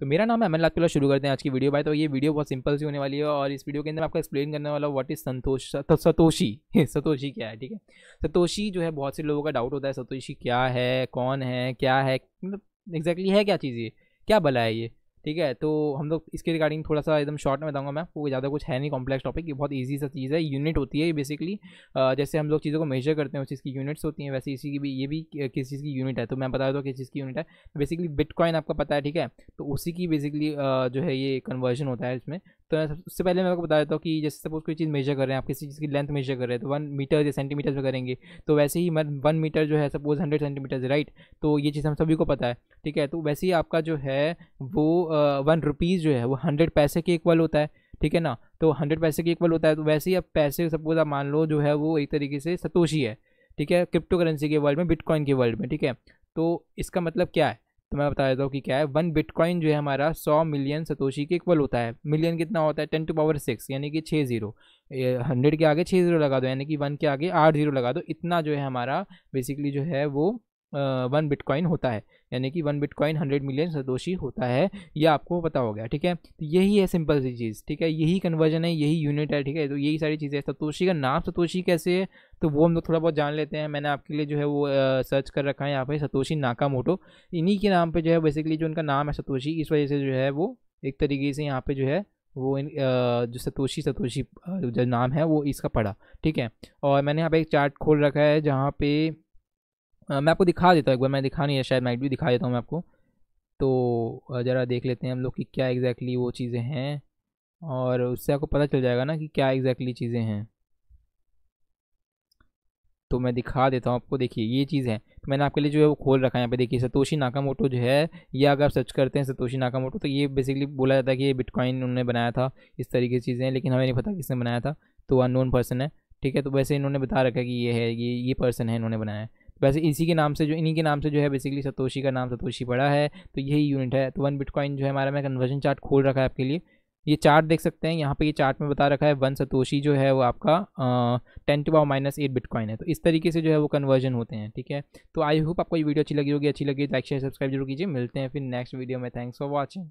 तो मेरा नाम है अमन लातपुला शुरू करते हैं आज की वीडियो बाय तो ये वीडियो बहुत सिंपल सी होने वाली है और इस वीडियो के अंदर आपको एक्सप्लेन करने वाला what is Santosh Satoshi Satoshi Satoshi क्या है ठीक है सतोशी जो है बहुत से लोगों का डाउट होता है सतोशी क्या है कौन है क्या है मतलब एग्जैक्टली है क्या चीज़ ये क्या भला है ये ठीक है तो हम लोग इसके रिगार्डिंग थोड़ा सा एकदम शॉर्ट में बताऊंगा मैं आपको ज़्यादा कुछ है नहीं कॉम्प्लेक्स टॉपिक ये बहुत ईजी सा चीज़ है यूनिट होती है बेसिकली जैसे हम लोग चीज़ों को मेजर करते हैं उस चीज़ की यूनिट्स होती हैं वैसे इसी की भी ये भी किस चीज़ की यूनिट है तो मैं बता दूँ किस चीज़ की यूनिट है बेसिकली बिटकॉइन आपका पता है ठीक है तो उसी की बेसिकली जो है ये कन्वर्जन होता है इसमें तो उससे पहले मैं आपको बता देता हूँ कि जैसे सपोज कोई चीज़ मेजर कर रहे हैं आप किसी चीज़ की लेंथ मेजर कर रहे हैं तो वन मीटर या सेंटीमीटर में करेंगे तो वैसे ही वन मतलब मीटर जो है सपोज हंड्रेड सेंटीमीटर राइट तो ये चीज़ हम सभी को पता है ठीक है तो वैसे ही आपका जो है वो वन रुपीज़ जो है वो हंड्रेड पैसे के इक्वल होता है ठीक है ना तो हंड्रेड पैसे के इक्वल होता है तो वैसे ही आप पैसे सपोज आप मान लो जो है वो एक तरीके से सतोशी है ठीक है क्रिप्टो करेंसी के वर्ल्ड में बिटकॉइन के वर्ल्ड में ठीक है तो इसका मतलब क्या है तो मैं बता देता हूँ कि क्या है वन बिटकॉइन जो है हमारा सौ मिलियन सतोशी के इक्वल होता है मिलियन कितना होता है टेन टू पावर सिक्स यानी कि छः जीरो हंड्रेड के आगे छः जीरो लगा दो यानी कि वन के आगे आठ जीरो लगा दो इतना जो है हमारा बेसिकली जो है वो वन बिटकॉइन होता है यानी कि one bitcoin hundred million Satoshi होता है ये आपको पता हो गया ठीक है तो यही है सिंपल सी चीज़ ठीक है यही कन्वर्जन है यही यूनिट है ठीक है तो यही सारी चीज़ें सतोशी का नाम सतोशी कैसे है तो वो हम लोग थोड़ा बहुत जान लेते हैं मैंने आपके लिए जो है वो आ, सर्च कर रखा है यहाँ पर सतोशी नाका इन्हीं के नाम पर जो है बेसिकली जो उनका नाम है सतोशी इस वजह से जो है वो एक तरीके से यहाँ पर जो है वो इन जो सतोशी सतोशी जो नाम है वो इसका पड़ा ठीक है और मैंने यहाँ पे एक चार्ट खोल रखा है जहाँ पे मैं आपको दिखा देता हूँ एक बार मैं दिखा नहीं है शायद माइट भी दिखा देता हूँ मैं आपको तो ज़रा देख लेते हैं हम लोग कि क्या एग्जैक्टली वो चीज़ें हैं और उससे आपको पता चल जाएगा ना कि क्या एग्जैक्टली चीज़ें हैं तो मैं दिखा देता हूँ आपको देखिए ये चीज़ है तो मैंने आपके लिए जो है वो खोल रखा है यहाँ पे देखिए सतोशी मोटो जो है ये अगर आप सर्च करते हैं सतोशी मोटो तो ये बेसिकली बोला जाता है कि ये बिटकॉइन उन्होंने बनाया था इस तरीके की चीज़ें लेकिन हमें नहीं पता किसने बनाया था तो अननोन पर्सन है ठीक है तो वैसे इन्होंने बता रखा है कि ये है ये ये पर्सन है इन्होंने बनाया है वैसे इसी के नाम से जो इन्हीं के नाम से जो है बेसिकली सतोशी का नाम सतोशी पड़ा है तो यही यूनिट है तो वन बिटकॉइन जो है हमारा मैं कन्वर्जन चार्ट खोल रखा है आपके लिए ये चार्ट देख सकते हैं यहाँ पे ये चार्ट में बता रखा है वन सतोशी जो है वो आपका ten to power minus eight bitcoin है तो इस तरीके से जो है वो कन्वर्जन होते हैं ठीक है तो आई होप आपको ये वीडियो अच्छी लगी होगी अच्छी लगी लाइक शेयर सब्सक्राइब जरूर कीजिए मिलते हैं फिर नेक्स्ट वीडियो में थैंक्स फॉर वॉचिंग